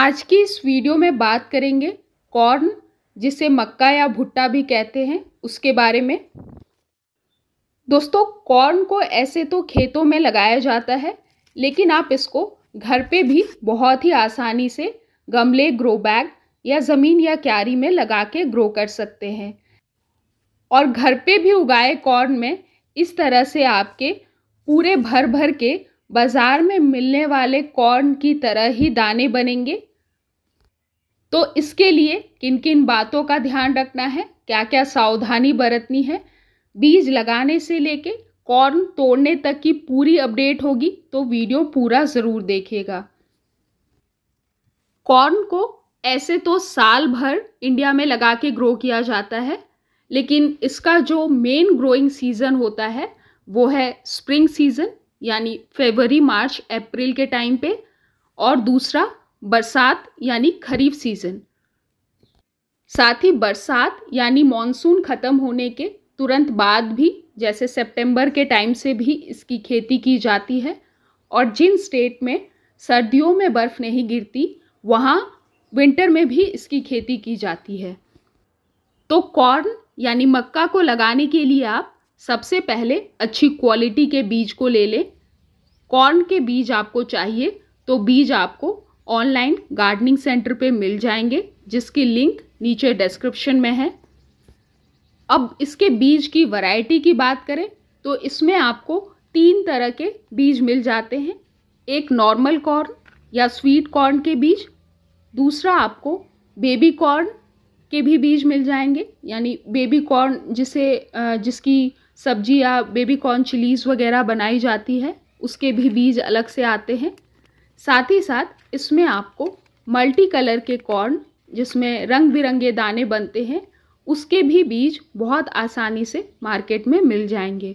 आज की इस वीडियो में बात करेंगे कॉर्न जिसे मक्का या भुट्टा भी कहते हैं उसके बारे में दोस्तों कॉर्न को ऐसे तो खेतों में लगाया जाता है लेकिन आप इसको घर पे भी बहुत ही आसानी से गमले ग्रो बैग या ज़मीन या क्यारी में लगा के ग्रो कर सकते हैं और घर पे भी उगाए कॉर्न में इस तरह से आपके पूरे भर भर के बाज़ार में मिलने वाले कॉर्न की तरह ही दाने बनेंगे तो इसके लिए किन किन बातों का ध्यान रखना है क्या क्या सावधानी बरतनी है बीज लगाने से लेके कॉर्न तोड़ने तक की पूरी अपडेट होगी तो वीडियो पूरा ज़रूर देखेगा कॉर्न को ऐसे तो साल भर इंडिया में लगा के ग्रो किया जाता है लेकिन इसका जो मेन ग्रोइंग सीज़न होता है वो है स्प्रिंग सीज़न यानी फरवरी मार्च अप्रैल के टाइम पे और दूसरा बरसात यानी खरीफ सीज़न साथ ही बरसात यानी मानसून ख़त्म होने के तुरंत बाद भी जैसे सितंबर के टाइम से भी इसकी खेती की जाती है और जिन स्टेट में सर्दियों में बर्फ़ नहीं गिरती वहाँ विंटर में भी इसकी खेती की जाती है तो कॉर्न यानी मक्का को लगाने के लिए आप सबसे पहले अच्छी क्वालिटी के बीज को ले लें कॉर्न के बीज आपको चाहिए तो बीज आपको ऑनलाइन गार्डनिंग सेंटर पे मिल जाएंगे जिसकी लिंक नीचे डिस्क्रिप्शन में है अब इसके बीज की वैरायटी की बात करें तो इसमें आपको तीन तरह के बीज मिल जाते हैं एक नॉर्मल कॉर्न या स्वीट कॉर्न के बीज दूसरा आपको बेबी कॉर्न के भी बीज मिल जाएंगे यानी बेबी कॉर्न जिसे जिसकी सब्जी या बेबी कॉर्न चिलीज़ वगैरह बनाई जाती है उसके भी बीज अलग से आते हैं साथ ही साथ इसमें आपको मल्टी कलर के कॉर्न जिसमें रंग बिरंगे दाने बनते हैं उसके भी बीज बहुत आसानी से मार्केट में मिल जाएंगे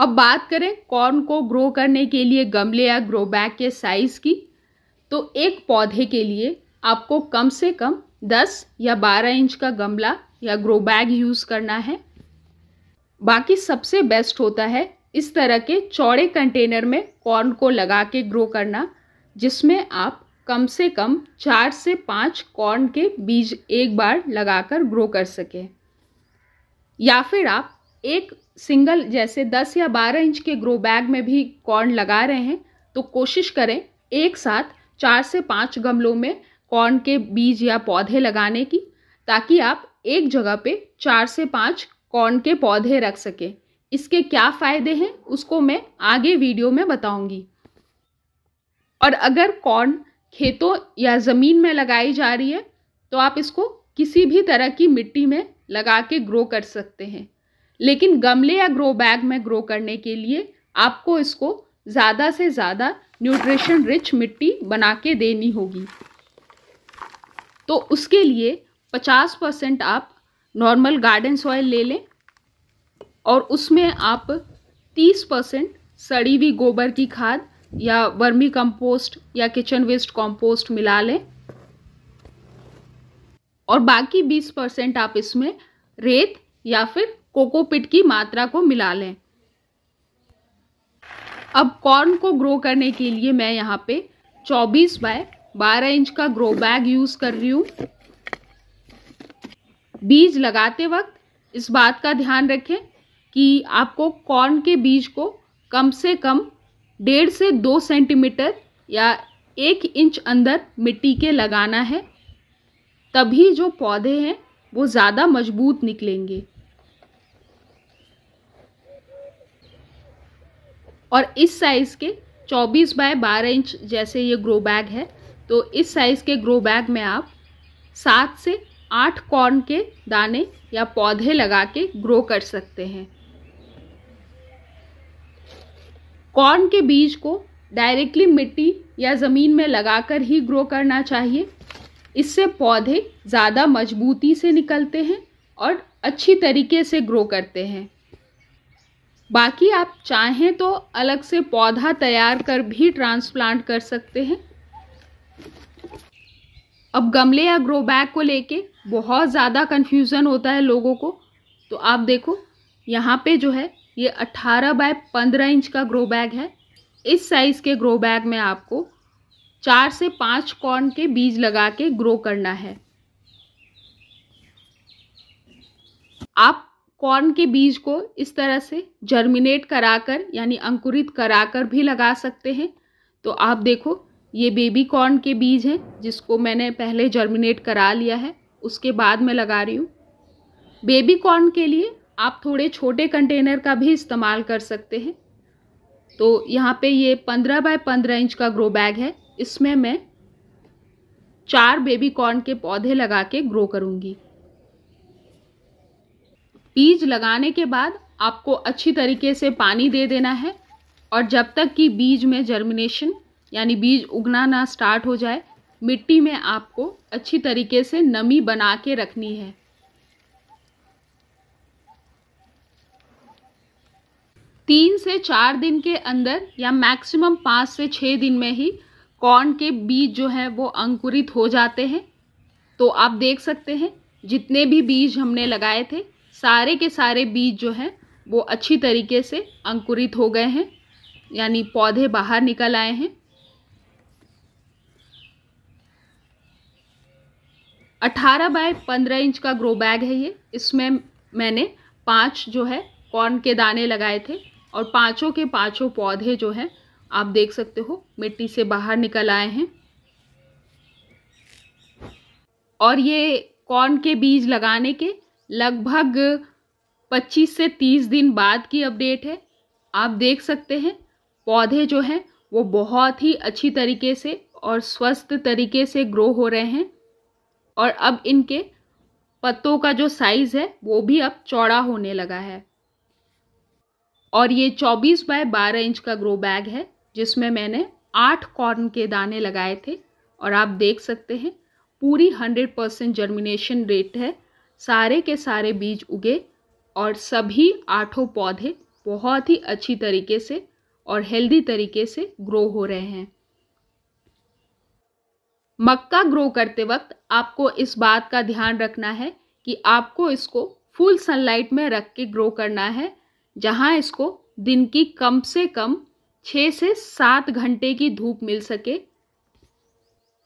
अब बात करें कॉर्न को ग्रो करने के लिए गमले या ग्रो बैग के साइज़ की तो एक पौधे के लिए आपको कम से कम 10 या 12 इंच का गमला या ग्रो बैग यूज़ करना है बाकी सबसे बेस्ट होता है इस तरह के चौड़े कंटेनर में कॉर्न को लगा के ग्रो करना जिसमें आप कम से कम चार से पाँच कॉर्न के बीज एक बार लगाकर ग्रो कर सकें या फिर आप एक सिंगल जैसे 10 या 12 इंच के ग्रो बैग में भी कॉर्न लगा रहे हैं तो कोशिश करें एक साथ चार से पाँच गमलों में कॉर्न के बीज या पौधे लगाने की ताकि आप एक जगह पे चार से पाँच कॉर्न के पौधे रख सके इसके क्या फ़ायदे हैं उसको मैं आगे वीडियो में बताऊंगी और अगर कॉर्न खेतों या ज़मीन में लगाई जा रही है तो आप इसको किसी भी तरह की मिट्टी में लगा के ग्रो कर सकते हैं लेकिन गमले या ग्रो बैग में ग्रो करने के लिए आपको इसको ज़्यादा से ज़्यादा न्यूट्रिशन रिच मिट्टी बना के देनी होगी तो उसके लिए 50 परसेंट आप नॉर्मल गार्डन सॉइल ले लें और उसमें आप 30 परसेंट सड़ी हुई गोबर की खाद या वर्मी कंपोस्ट या किचन वेस्ट कंपोस्ट मिला लें और बाकी 20 परसेंट आप इसमें रेत या फिर कोकोपिट की मात्रा को मिला लें अब कॉर्न को ग्रो करने के लिए मैं यहाँ पे 24 बाय 12 इंच का ग्रो बैग यूज़ कर रही हूँ बीज लगाते वक्त इस बात का ध्यान रखें कि आपको कॉर्न के बीज को कम से कम डेढ़ से दो सेंटीमीटर या एक इंच अंदर मिट्टी के लगाना है तभी जो पौधे हैं वो ज़्यादा मजबूत निकलेंगे और इस साइज़ के 24 बाय 12 इंच जैसे ये ग्रो बैग है तो इस साइज़ के ग्रो बैग में आप सात से आठ कॉर्न के दाने या पौधे लगा के ग्रो कर सकते हैं कॉर्न के बीज को डायरेक्टली मिट्टी या ज़मीन में लगाकर ही ग्रो करना चाहिए इससे पौधे ज़्यादा मजबूती से निकलते हैं और अच्छी तरीके से ग्रो करते हैं बाकी आप चाहें तो अलग से पौधा तैयार कर भी ट्रांसप्लांट कर सकते हैं अब गमले या ग्रो बैग को लेके बहुत ज़्यादा कन्फ्यूज़न होता है लोगों को तो आप देखो यहाँ पे जो है ये 18 बाय 15 इंच का ग्रो बैग है इस साइज़ के ग्रो बैग में आपको चार से पाँच कॉर्न के बीज लगा के ग्रो करना है आप कॉर्न के बीज को इस तरह से जर्मिनेट कराकर यानी अंकुरित कराकर भी लगा सकते हैं तो आप देखो ये बेबी कॉर्न के बीज हैं जिसको मैंने पहले जर्मिनेट करा लिया है उसके बाद मैं लगा रही हूँ बेबी कॉर्न के लिए आप थोड़े छोटे कंटेनर का भी इस्तेमाल कर सकते हैं तो यहाँ पे ये पंद्रह बाय पंद्रह इंच का ग्रो बैग है इसमें मैं चार बेबी कॉर्न के पौधे लगा के ग्रो करूँगी बीज लगाने के बाद आपको अच्छी तरीके से पानी दे देना है और जब तक कि बीज में जर्मिनेशन यानी बीज उगना ना स्टार्ट हो जाए मिट्टी में आपको अच्छी तरीके से नमी बना के रखनी है तीन से चार दिन के अंदर या मैक्सिमम पाँच से छः दिन में ही कॉर्न के बीज जो है वो अंकुरित हो जाते हैं तो आप देख सकते हैं जितने भी बीज हमने लगाए थे सारे के सारे बीज जो हैं वो अच्छी तरीके से अंकुरित हो गए हैं यानी पौधे बाहर निकल आए हैं 18 बाय 15 इंच का ग्रो बैग है ये इसमें मैंने पांच जो है कॉर्न के दाने लगाए थे और पांचों के पांचों पौधे जो हैं आप देख सकते हो मिट्टी से बाहर निकल आए हैं और ये कॉर्न के बीज लगाने के लगभग 25 से 30 दिन बाद की अपडेट है आप देख सकते हैं पौधे जो हैं वो बहुत ही अच्छी तरीके से और स्वस्थ तरीके से ग्रो हो रहे हैं और अब इनके पत्तों का जो साइज़ है वो भी अब चौड़ा होने लगा है और ये 24 बाय 12 इंच का ग्रो बैग है जिसमें मैंने आठ कॉर्न के दाने लगाए थे और आप देख सकते हैं पूरी 100 परसेंट जर्मिनेशन रेट है सारे के सारे बीज उगे और सभी आठों पौधे बहुत ही अच्छी तरीके से और हेल्दी तरीके से ग्रो हो रहे हैं मक्का ग्रो करते वक्त आपको इस बात का ध्यान रखना है कि आपको इसको फुल सनलाइट में रख के ग्रो करना है जहाँ इसको दिन की कम से कम छः से सात घंटे की धूप मिल सके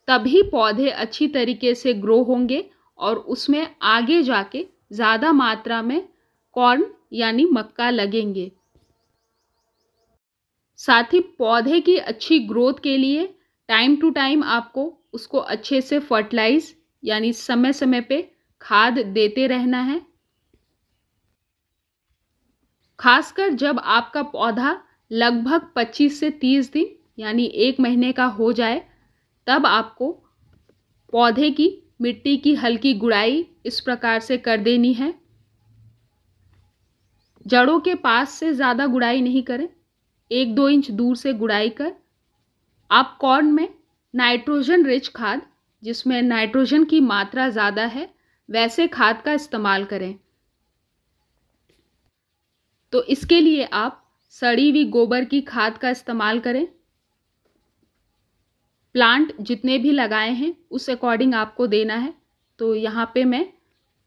तभी पौधे अच्छी तरीके से ग्रो होंगे और उसमें आगे जाके ज़्यादा मात्रा में कॉर्न यानी मक्का लगेंगे साथ ही पौधे की अच्छी ग्रोथ के लिए टाइम टू टाइम आपको उसको अच्छे से फर्टिलाइज यानी समय समय पे खाद देते रहना है खासकर जब आपका पौधा लगभग 25 से 30 दिन यानी एक महीने का हो जाए तब आपको पौधे की मिट्टी की हल्की गुड़ाई इस प्रकार से कर देनी है जड़ों के पास से ज़्यादा गुड़ाई नहीं करें एक दो इंच दूर से गुड़ाई कर आप कॉर्न में नाइट्रोजन रिच खाद जिसमें नाइट्रोजन की मात्रा ज़्यादा है वैसे खाद का इस्तेमाल करें तो इसके लिए आप सड़ी हुई गोबर की खाद का इस्तेमाल करें प्लांट जितने भी लगाए हैं उस अकॉर्डिंग आपको देना है तो यहाँ पे मैं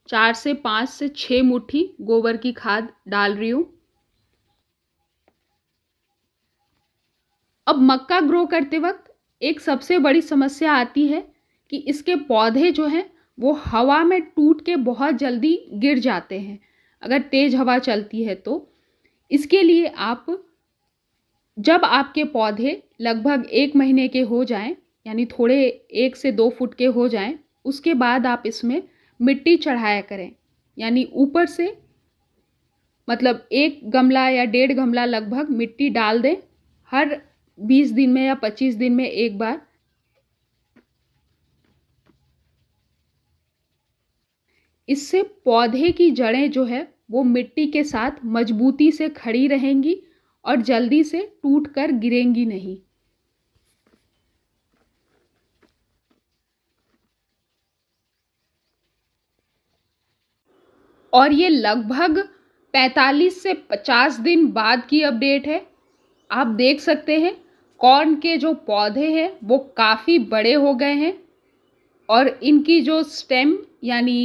चार से पाँच से छः मुट्ठी गोबर की खाद डाल रही हूँ अब मक्का ग्रो करते वक्त एक सबसे बड़ी समस्या आती है कि इसके पौधे जो हैं वो हवा में टूट के बहुत जल्दी गिर जाते हैं अगर तेज़ हवा चलती है तो इसके लिए आप जब आपके पौधे लगभग एक महीने के हो जाएं यानी थोड़े एक से दो फुट के हो जाएं उसके बाद आप इसमें मिट्टी चढ़ाया करें यानी ऊपर से मतलब एक गमला या डेढ़ गमला लगभग मिट्टी डाल दें हर बीस दिन में या पच्चीस दिन में एक बार इससे पौधे की जड़ें जो है वो मिट्टी के साथ मजबूती से खड़ी रहेंगी और जल्दी से टूट कर गिरेंगी नहीं और ये लगभग 45 से 50 दिन बाद की अपडेट है आप देख सकते हैं कॉर्न के जो पौधे हैं वो काफ़ी बड़े हो गए हैं और इनकी जो स्टेम यानी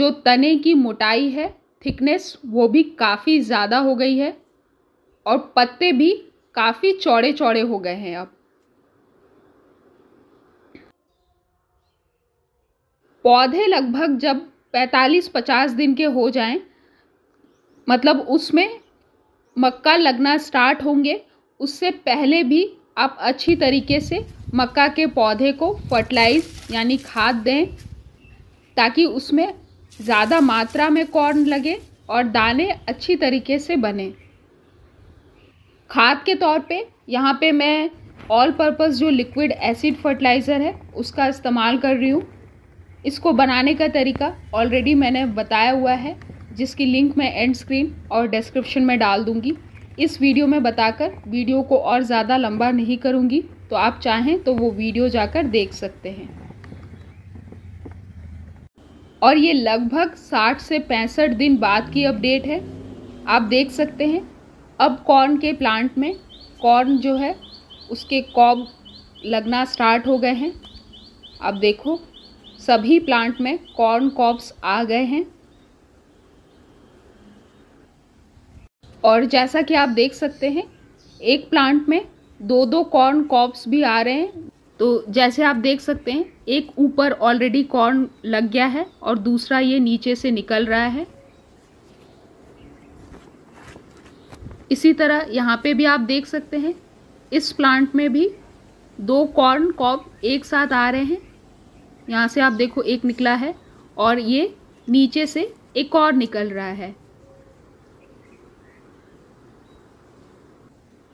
जो तने की मोटाई है थिकनेस वो भी काफ़ी ज़्यादा हो गई है और पत्ते भी काफ़ी चौड़े चौड़े हो गए हैं अब पौधे लगभग जब 45-50 दिन के हो जाएं मतलब उसमें मक्का लगना स्टार्ट होंगे उससे पहले भी आप अच्छी तरीके से मक्का के पौधे को फर्टिलाइज यानी खाद दें ताकि उसमें ज़्यादा मात्रा में कॉर्न लगे और दाने अच्छी तरीके से बने खाद के तौर पे यहाँ पे मैं ऑल पर्पस जो लिक्विड एसिड फर्टिलाइज़र है उसका इस्तेमाल कर रही हूँ इसको बनाने का तरीका ऑलरेडी मैंने बताया हुआ है जिसकी लिंक मैं एंड स्क्रीन और डिस्क्रिप्शन में डाल दूँगी इस वीडियो में बताकर वीडियो को और ज़्यादा लंबा नहीं करूँगी तो आप चाहें तो वो वीडियो जाकर देख सकते हैं और ये लगभग 60 से पैंसठ दिन बाद की अपडेट है आप देख सकते हैं अब कॉर्न के प्लांट में कॉर्न जो है उसके कॉब लगना स्टार्ट हो गए हैं अब देखो सभी प्लांट में कॉर्न कॉब्स आ गए हैं और जैसा कि आप देख सकते हैं एक प्लांट में दो दो कॉर्न कॉप्स भी आ रहे हैं तो जैसे आप देख सकते हैं एक ऊपर ऑलरेडी कॉर्न लग गया है और दूसरा ये नीचे से निकल रहा है इसी तरह यहाँ पे भी आप देख सकते हैं इस प्लांट में भी दो कॉर्न कॉप एक साथ आ रहे हैं यहाँ से आप देखो एक निकला है और ये नीचे से एक और निकल रहा है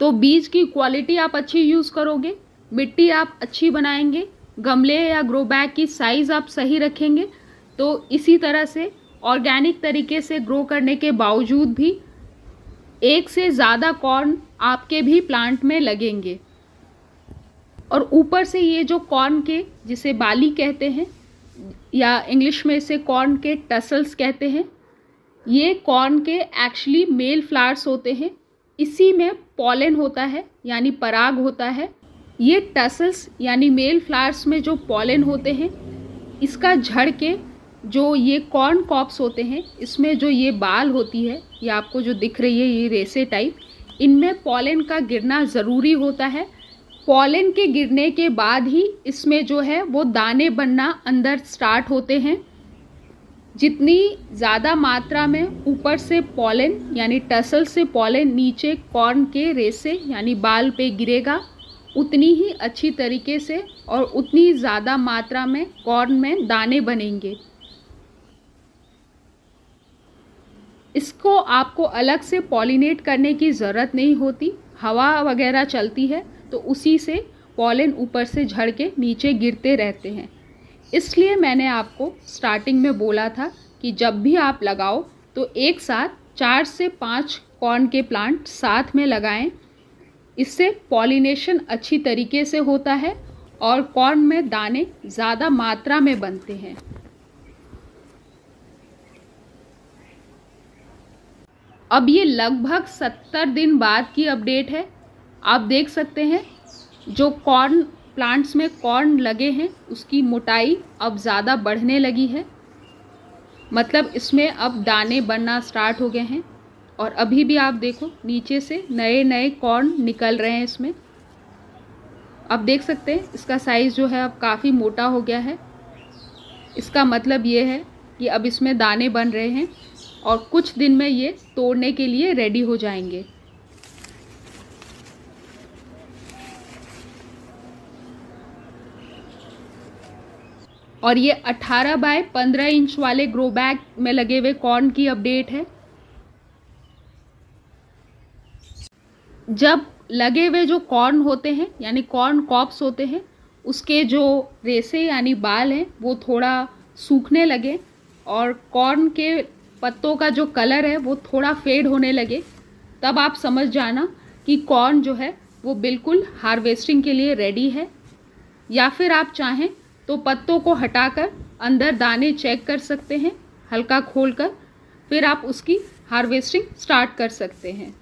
तो बीज की क्वालिटी आप अच्छी यूज़ करोगे मिट्टी आप अच्छी बनाएंगे गमले या ग्रो बैग की साइज़ आप सही रखेंगे तो इसी तरह से ऑर्गेनिक तरीके से ग्रो करने के बावजूद भी एक से ज़्यादा कॉर्न आपके भी प्लांट में लगेंगे और ऊपर से ये जो कॉर्न के जिसे बाली कहते हैं या इंग्लिश में इसे कॉर्न के टसल्स कहते हैं ये कॉर्न के एक्चुअली मेल फ्लावर्स होते हैं इसी में पॉलन होता है यानी पराग होता है ये टसल्स यानी मेल फ्लावर्स में जो पॉलन होते हैं इसका झड़ के जो ये कॉर्न कॉप्स होते हैं इसमें जो ये बाल होती है ये आपको जो दिख रही है ये रेसे टाइप इनमें पॉलन का गिरना ज़रूरी होता है पॉलन के गिरने के बाद ही इसमें जो है वो दाने बनना अंदर स्टार्ट होते हैं जितनी ज़्यादा मात्रा में ऊपर से पॉलन यानी टसल से पॉलन नीचे कॉर्न के रेसे यानी बाल पे गिरेगा उतनी ही अच्छी तरीके से और उतनी ज़्यादा मात्रा में कॉर्न में दाने बनेंगे इसको आपको अलग से पॉलिनेट करने की ज़रूरत नहीं होती हवा वगैरह चलती है तो उसी से पॉलन ऊपर से झड़ के नीचे गिरते रहते हैं इसलिए मैंने आपको स्टार्टिंग में बोला था कि जब भी आप लगाओ तो एक साथ चार से पाँच कॉर्न के प्लांट साथ में लगाएं इससे पॉलिनेशन अच्छी तरीके से होता है और कॉर्न में दाने ज़्यादा मात्रा में बनते हैं अब ये लगभग सत्तर दिन बाद की अपडेट है आप देख सकते हैं जो कॉर्न प्लांट्स में कॉर्न लगे हैं उसकी मोटाई अब ज़्यादा बढ़ने लगी है मतलब इसमें अब दाने बनना स्टार्ट हो गए हैं और अभी भी आप देखो नीचे से नए नए कॉर्न निकल रहे हैं इसमें आप देख सकते हैं इसका साइज़ जो है अब काफ़ी मोटा हो गया है इसका मतलब ये है कि अब इसमें दाने बन रहे हैं और कुछ दिन में ये तोड़ने के लिए रेडी हो जाएंगे और ये 18 बाय 15 इंच वाले ग्रो बैग में लगे हुए कॉर्न की अपडेट है जब लगे हुए जो कॉर्न होते हैं यानी कॉर्न कॉप्स होते हैं उसके जो रेसे यानी बाल हैं वो थोड़ा सूखने लगे और कॉर्न के पत्तों का जो कलर है वो थोड़ा फेड होने लगे तब आप समझ जाना कि कॉर्न जो है वो बिल्कुल हार्वेस्टिंग के लिए रेडी है या फिर आप चाहें तो पत्तों को हटाकर अंदर दाने चेक कर सकते हैं हल्का खोलकर फिर आप उसकी हार्वेस्टिंग स्टार्ट कर सकते हैं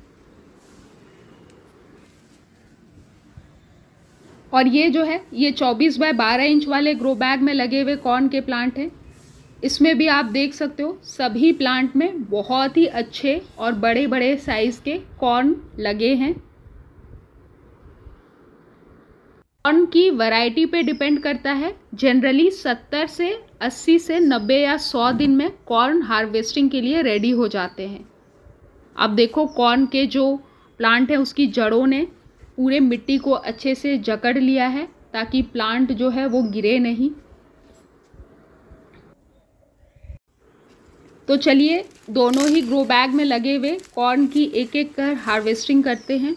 और ये जो है ये 24 बाय 12 इंच वाले ग्रो बैग में लगे हुए कॉर्न के प्लांट हैं इसमें भी आप देख सकते हो सभी प्लांट में बहुत ही अच्छे और बड़े बड़े साइज़ के कॉर्न लगे हैं की वैरायटी पे डिपेंड करता है जनरली 70 से 80 से 90 या 100 दिन में कॉर्न हार्वेस्टिंग के लिए रेडी हो जाते हैं अब देखो कॉर्न के जो प्लांट हैं उसकी जड़ों ने पूरे मिट्टी को अच्छे से जकड़ लिया है ताकि प्लांट जो है वो गिरे नहीं तो चलिए दोनों ही ग्रो बैग में लगे हुए कॉर्न की एक एक कर हार्वेस्टिंग करते हैं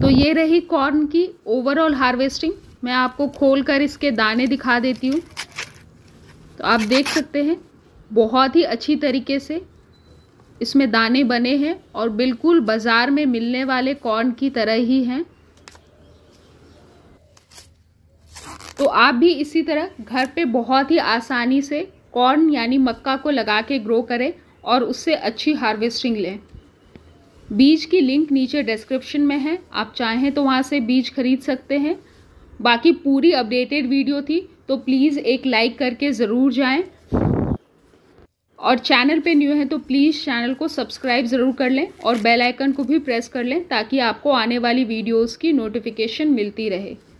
तो ये रही कॉर्न की ओवरऑल हार्वेस्टिंग मैं आपको खोल कर इसके दाने दिखा देती हूँ तो आप देख सकते हैं बहुत ही अच्छी तरीके से इसमें दाने बने हैं और बिल्कुल बाज़ार में मिलने वाले कॉर्न की तरह ही हैं तो आप भी इसी तरह घर पे बहुत ही आसानी से कॉर्न यानी मक्का को लगा के ग्रो करें और उससे अच्छी हार्वेस्टिंग लें बीज की लिंक नीचे डिस्क्रिप्शन में है आप चाहें तो वहाँ से बीज खरीद सकते हैं बाकी पूरी अपडेटेड वीडियो थी तो प्लीज़ एक लाइक करके ज़रूर जाएं और चैनल पे न्यू है तो प्लीज़ चैनल को सब्सक्राइब ज़रूर कर लें और बेल आइकन को भी प्रेस कर लें ताकि आपको आने वाली वीडियोस की नोटिफिकेशन मिलती रहे